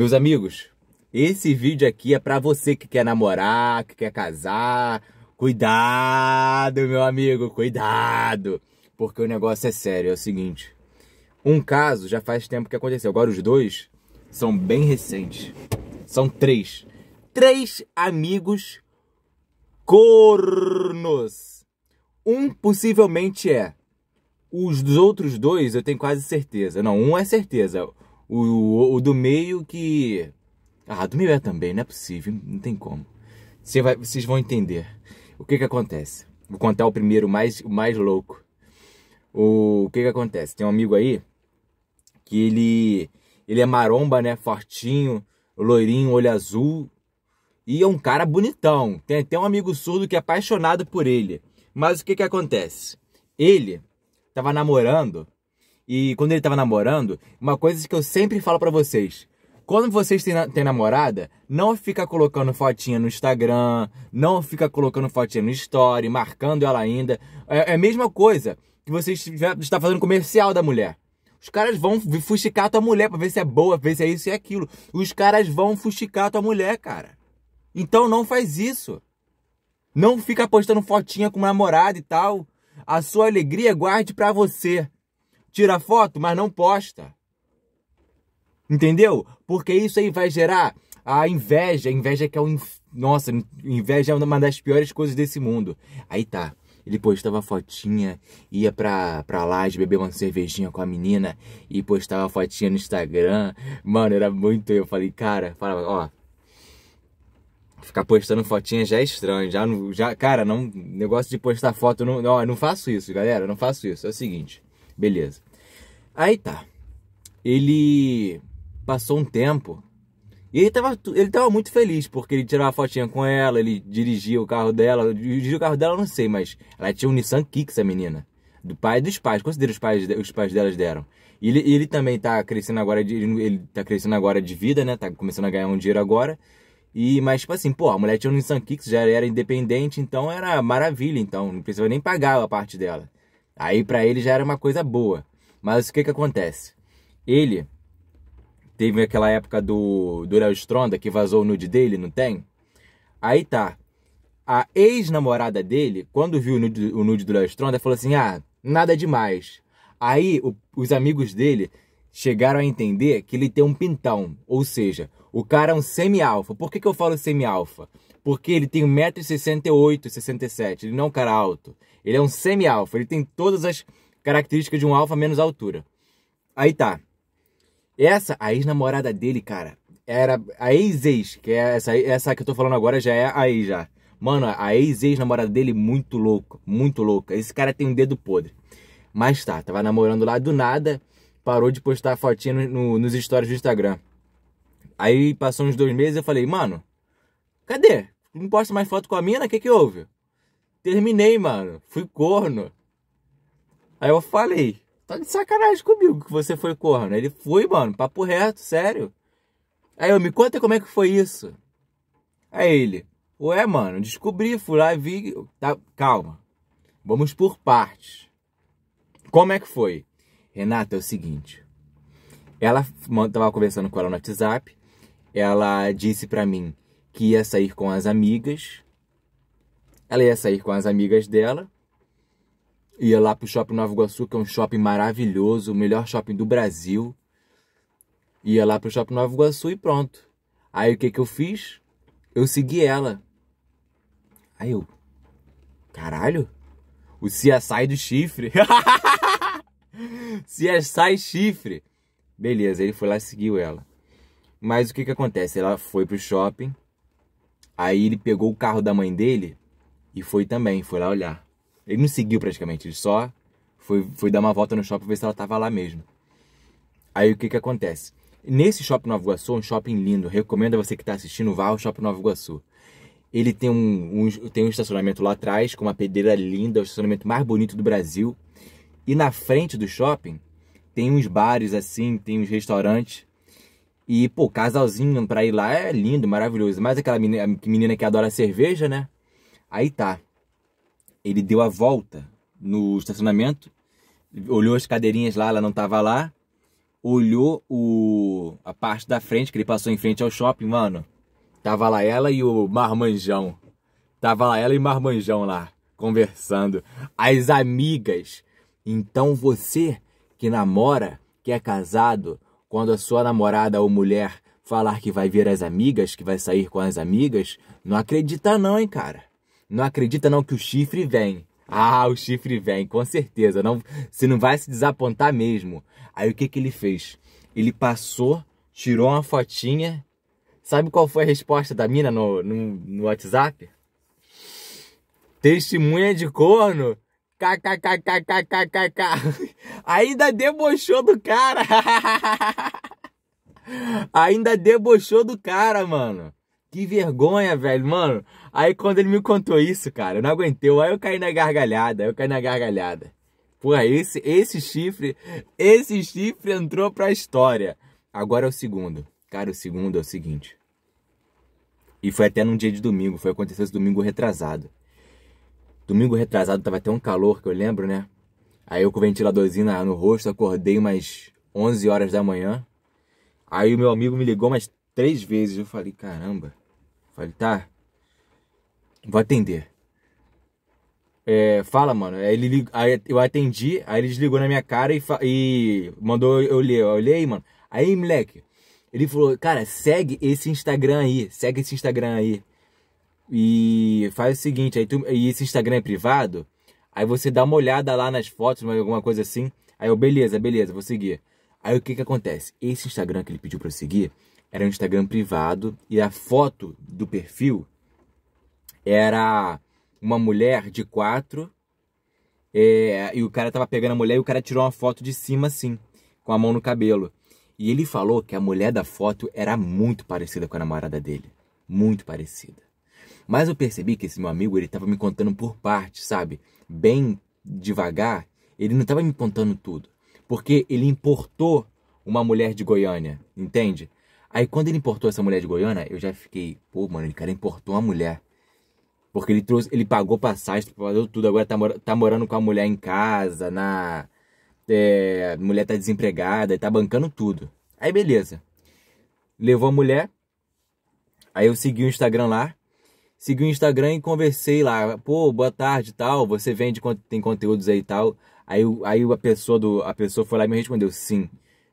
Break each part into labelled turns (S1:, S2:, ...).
S1: Meus amigos, esse vídeo aqui é para você que quer namorar, que quer casar. Cuidado, meu amigo, cuidado, porque o negócio é sério, é o seguinte. Um caso já faz tempo que aconteceu, agora os dois são bem recentes. São três. Três amigos cornos. Um possivelmente é. Os dos outros dois eu tenho quase certeza. Não, um é certeza. O, o, o, do meio que. Ah, do meio é também, não é possível, não tem como. Cê vai, vocês vão entender o que que acontece. Vou contar o primeiro, mais, o mais louco. O, o que que acontece? Tem um amigo aí que ele, ele é maromba, né? Fortinho, loirinho, olho azul. E é um cara bonitão. Tem até um amigo surdo que é apaixonado por ele. Mas o que que acontece? Ele tava namorando e quando ele tava namorando, uma coisa que eu sempre falo para vocês. Quando vocês têm, têm namorada, não fica colocando fotinha no Instagram, não fica colocando fotinha no Story, marcando ela ainda. É, é a mesma coisa que você está fazendo comercial da mulher. Os caras vão fusticar a tua mulher pra ver se é boa, pra ver se é isso e é aquilo. Os caras vão fusticar a tua mulher, cara. Então não faz isso. Não fica postando fotinha com namorada e tal. A sua alegria guarde pra você tira foto, mas não posta. Entendeu? Porque isso aí vai gerar a inveja. A inveja que é o. Inf... Nossa, inveja é uma das piores coisas desse mundo. Aí tá. Ele postava fotinha, ia pra, pra laje beber uma cervejinha com a menina e postava fotinha no Instagram. Mano, era muito. Eu falei, cara, ó, ficar postando fotinha já é estranho, já, já cara, não negócio de postar foto não, não, não faço isso, galera, não faço isso. É o seguinte, Beleza. Aí tá. Ele passou um tempo. E ele tava, ele tava muito feliz, porque ele tirava fotinha com ela, ele dirigia o carro dela. Dirigia o carro dela, não sei, mas ela tinha um Nissan Kicks, a menina. Do pai dos pais, considera os pais, os pais delas deram. E ele, ele também tá crescendo agora, de, ele tá crescendo agora de vida, né? Tá começando a ganhar um dinheiro agora. E, mas, tipo assim, pô, a mulher tinha um Nissan Kicks, já era independente, então era maravilha, então não precisava nem pagar a parte dela. Aí para ele já era uma coisa boa. Mas o que que acontece? Ele teve aquela época do, do Léo Stronda que vazou o nude dele, não tem? Aí tá. A ex-namorada dele, quando viu o nude, o nude do Léo Stronda, falou assim: ah, nada demais. Aí o, os amigos dele chegaram a entender que ele tem um pintão, ou seja, o cara é um semi-alfa. Por que, que eu falo semi-alfa? Porque ele tem 1,68m, 67 ele não é um cara alto. Ele é um semi-alfa, ele tem todas as características de um alfa menos altura. Aí tá. Essa, a ex-namorada dele, cara, era a ex-ex, que é essa, essa que eu tô falando agora já é a ex já. Mano, a ex-ex-namorada dele muito louco, muito louca. Esse cara tem um dedo podre. Mas tá, tava namorando lá do nada, parou de postar fotinha no, no, nos stories do Instagram. Aí passou uns dois meses eu falei, mano, Cadê? Não posta mais foto com a mina? O que que houve? Terminei, mano. Fui corno. Aí eu falei, tá de sacanagem comigo que você foi corno. Ele foi, mano, papo reto, sério. Aí eu, me conta como é que foi isso. Aí ele, ué, mano, descobri, fui lá e vi. Tá, calma. Vamos por partes. Como é que foi? Renata, é o seguinte. Ela tava conversando com ela no WhatsApp. Ela disse para mim que ia sair com as amigas. Ela ia sair com as amigas dela. Ia lá pro Shopping Nova Iguaçu, que é um shopping maravilhoso, o melhor shopping do Brasil. Ia lá pro Shopping Nova Iguaçu e pronto. Aí o que que eu fiz? Eu segui ela. Aí eu, caralho, o CSI do chifre. CSI chifre. Beleza, ele foi lá e seguiu ela. Mas o que que acontece? Ela foi pro shopping, Aí ele pegou o carro da mãe dele e foi também, foi lá olhar. Ele não seguiu praticamente, ele só foi, foi dar uma volta no shopping ver se ela estava lá mesmo. Aí o que que acontece? Nesse Shopping Nova Iguaçu, um shopping lindo, recomendo a você que está assistindo, vá ao Shopping Nova Iguaçu. Ele tem um, um, tem um estacionamento lá atrás, com uma pedreira linda, o estacionamento mais bonito do Brasil. E na frente do shopping tem uns bares assim, tem uns restaurantes e, pô, casalzinho pra ir lá é lindo, maravilhoso. Mas aquela menina, menina que adora cerveja, né? Aí tá. Ele deu a volta no estacionamento, olhou as cadeirinhas lá, ela não tava lá. Olhou o, a parte da frente, que ele passou em frente ao shopping, mano. Tava lá ela e o marmanjão. Tava lá ela e o marmanjão lá, conversando. As amigas. Então você que namora, que é casado, quando a sua namorada ou mulher falar que vai ver as amigas, que vai sair com as amigas, não acredita não, hein, cara. Não acredita não que o chifre vem. Ah, o chifre vem, com certeza. Não, você não vai se desapontar mesmo. Aí o que que ele fez? Ele passou, tirou uma fotinha. Sabe qual foi a resposta da mina no, no, no WhatsApp? Testemunha de corno KKKKKKK. Ainda debochou do cara. Ainda debochou do cara, mano. Que vergonha, velho, mano. Aí quando ele me contou isso, cara, eu não aguentei. Aí eu caí na gargalhada, eu caí na gargalhada. Porra, esse, esse chifre, esse chifre entrou pra história. Agora é o segundo. Cara, o segundo é o seguinte. E foi até num dia de domingo, foi acontecer esse domingo retrasado. Domingo retrasado tava até um calor, que eu lembro, né? Aí eu com o ventiladorzinho no rosto, acordei umas 11 horas da manhã. Aí o meu amigo me ligou umas três vezes. Eu falei, caramba. Eu falei, tá, vou atender. É, fala, mano. Aí ele lig... aí eu atendi, aí ele desligou na minha cara e, fa... e mandou eu ler. Eu olhei, mano. Aí, moleque, ele falou, cara, segue esse Instagram aí, segue esse Instagram aí. E faz o seguinte, aí tu, e esse Instagram é privado, aí você dá uma olhada lá nas fotos, alguma coisa assim. Aí eu, beleza, beleza, vou seguir. Aí o que que acontece? Esse Instagram que ele pediu pra eu seguir era um Instagram privado e a foto do perfil era uma mulher de quatro é, e o cara tava pegando a mulher e o cara tirou uma foto de cima assim, com a mão no cabelo. E ele falou que a mulher da foto era muito parecida com a namorada dele. Muito parecida. Mas eu percebi que esse meu amigo, ele estava me contando por partes, sabe? Bem devagar, ele não estava me contando tudo. Porque ele importou uma mulher de Goiânia, entende? Aí quando ele importou essa mulher de Goiânia, eu já fiquei, pô, mano, ele cara importou uma mulher. Porque ele trouxe, ele pagou passagem, pagou tudo, agora tá, mora, tá morando com a mulher em casa, na. É, a mulher tá desempregada, tá bancando tudo. Aí beleza. Levou a mulher. Aí eu segui o Instagram lá segui o Instagram e conversei lá. Pô, boa tarde tal. Você vende, tem conteúdos aí e tal. Aí, aí a, pessoa do, a pessoa foi lá e me respondeu: sim,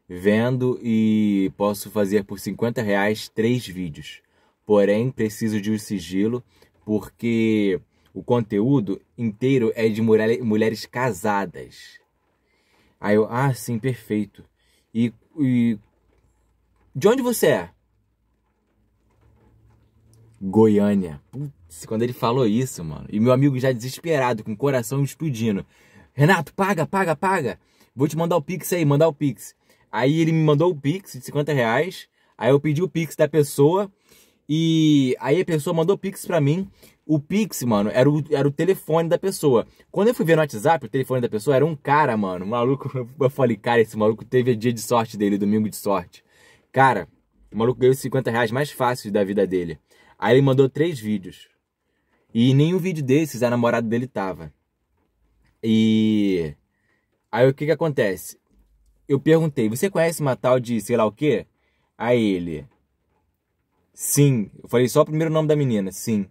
S1: vendo e posso fazer por 50 reais três vídeos. Porém, preciso de um sigilo, porque o conteúdo inteiro é de mulher, mulheres casadas. Aí eu, ah, sim, perfeito. E, e de onde você é? Goiânia. Putz, quando ele falou isso, mano. E meu amigo já desesperado, com o coração explodindo. Renato, paga, paga, paga. Vou te mandar o Pix aí, mandar o Pix. Aí ele me mandou o Pix de 50 reais. Aí eu pedi o Pix da pessoa. E aí a pessoa mandou o Pix pra mim. O Pix, mano, era o, era o telefone da pessoa. Quando eu fui ver no WhatsApp, o telefone da pessoa era um cara, mano. Um maluco. Eu falei, cara, esse maluco teve dia de sorte dele, domingo de sorte. Cara, o maluco ganhou 50 reais mais fácil da vida dele. Aí ele mandou três vídeos. E nenhum vídeo desses a namorada dele tava. E aí o que que acontece? Eu perguntei: "Você conhece uma tal de sei lá o quê?" Aí ele: "Sim". Eu falei só o primeiro nome da menina. Sim.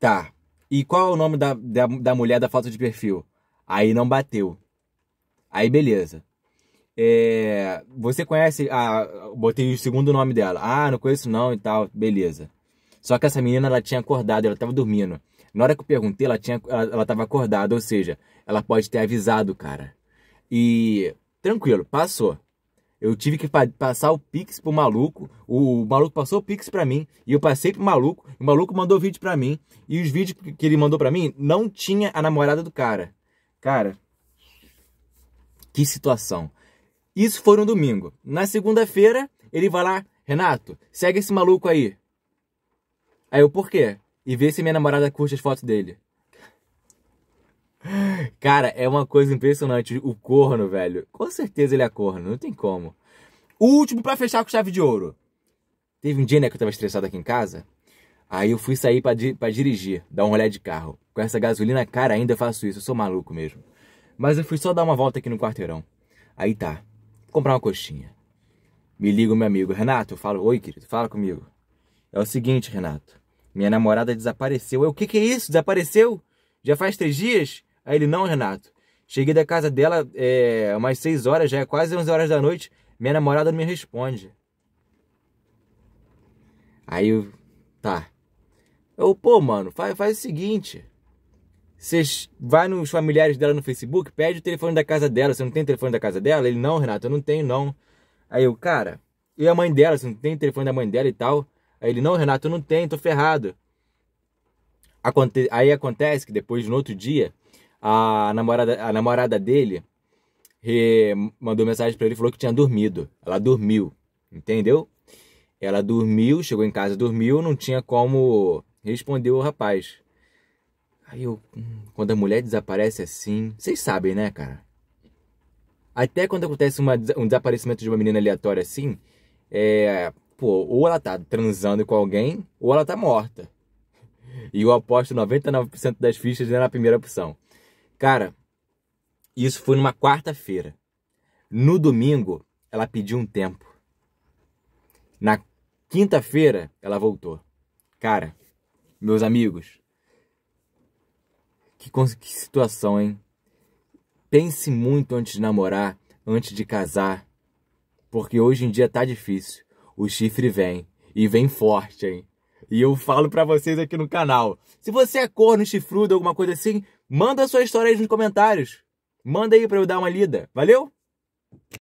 S1: Tá. E qual é o nome da, da, da mulher da foto de perfil? Aí não bateu. Aí beleza. É, você conhece a botei o segundo nome dela. Ah, não conheço não e tal. Beleza. Só que essa menina, ela tinha acordado, ela estava dormindo. Na hora que eu perguntei, ela tinha, ela, ela tava acordada, ou seja, ela pode ter avisado, cara. E tranquilo, passou. Eu tive que pa passar o Pix pro maluco. O, o maluco passou o Pix pra mim. E eu passei pro maluco. O maluco mandou vídeo pra mim. E os vídeos que ele mandou pra mim não tinha a namorada do cara. Cara, que situação. Isso foi no domingo. Na segunda-feira, ele vai lá, Renato, segue esse maluco aí. Aí eu, por quê? E ver se minha namorada curte as fotos dele. Cara, é uma coisa impressionante. O corno, velho. Com certeza ele é corno, não tem como. O último para fechar com chave de ouro. Teve um dia, né, que eu tava estressado aqui em casa. Aí eu fui sair para di dirigir, dar um rolé de carro. Com essa gasolina cara ainda faço isso, eu sou maluco mesmo. Mas eu fui só dar uma volta aqui no quarteirão. Aí tá, Vou comprar uma coxinha. Me liga o meu amigo, Renato. Eu falo, oi querido, fala comigo. É o seguinte, Renato. Minha namorada desapareceu. Eu, o que, que é isso? Desapareceu? Já faz três dias? Aí ele, não, Renato. Cheguei da casa dela é, umas seis horas, já é quase onze horas da noite. Minha namorada não me responde. Aí eu, tá. Eu, pô, mano, faz, faz o seguinte. Você vai nos familiares dela no Facebook, pede o telefone da casa dela. Você não tem o telefone da casa dela? Ele, não, Renato, eu não tenho, não. Aí eu, cara, e a mãe dela? Você não tem o telefone da mãe dela e tal? Aí ele, não, Renato, eu não tenho, tô ferrado. Aconte aí acontece que depois, no outro dia, a namorada, a namorada dele mandou mensagem para ele e falou que tinha dormido. Ela dormiu, entendeu? Ela dormiu, chegou em casa, dormiu, não tinha como responder o rapaz. Aí eu, hum, quando a mulher desaparece assim, vocês sabem, né, cara? Até quando acontece uma, um desaparecimento de uma menina aleatória assim, é, pô, ou ela tá transando com alguém, ou ela tá morta. E eu aposto 99% das fichas na primeira opção. Cara, isso foi numa quarta-feira. No domingo, ela pediu um tempo. Na quinta-feira, ela voltou. Cara, meus amigos, que, que situação, hein? Pense muito antes de namorar, antes de casar, porque hoje em dia tá difícil o chifre vem. E vem forte, hein? E eu falo para vocês aqui no canal. Se você é corno, chifrudo, alguma coisa assim, manda sua história aí nos comentários. Manda aí para eu dar uma lida. Valeu?